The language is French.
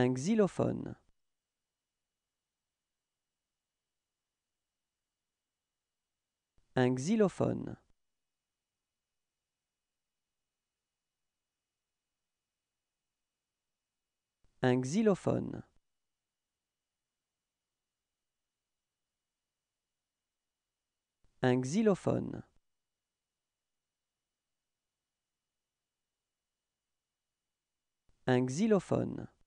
Un xylophone. Un xylophone. Un xylophone. Un xylophone. Un xylophone.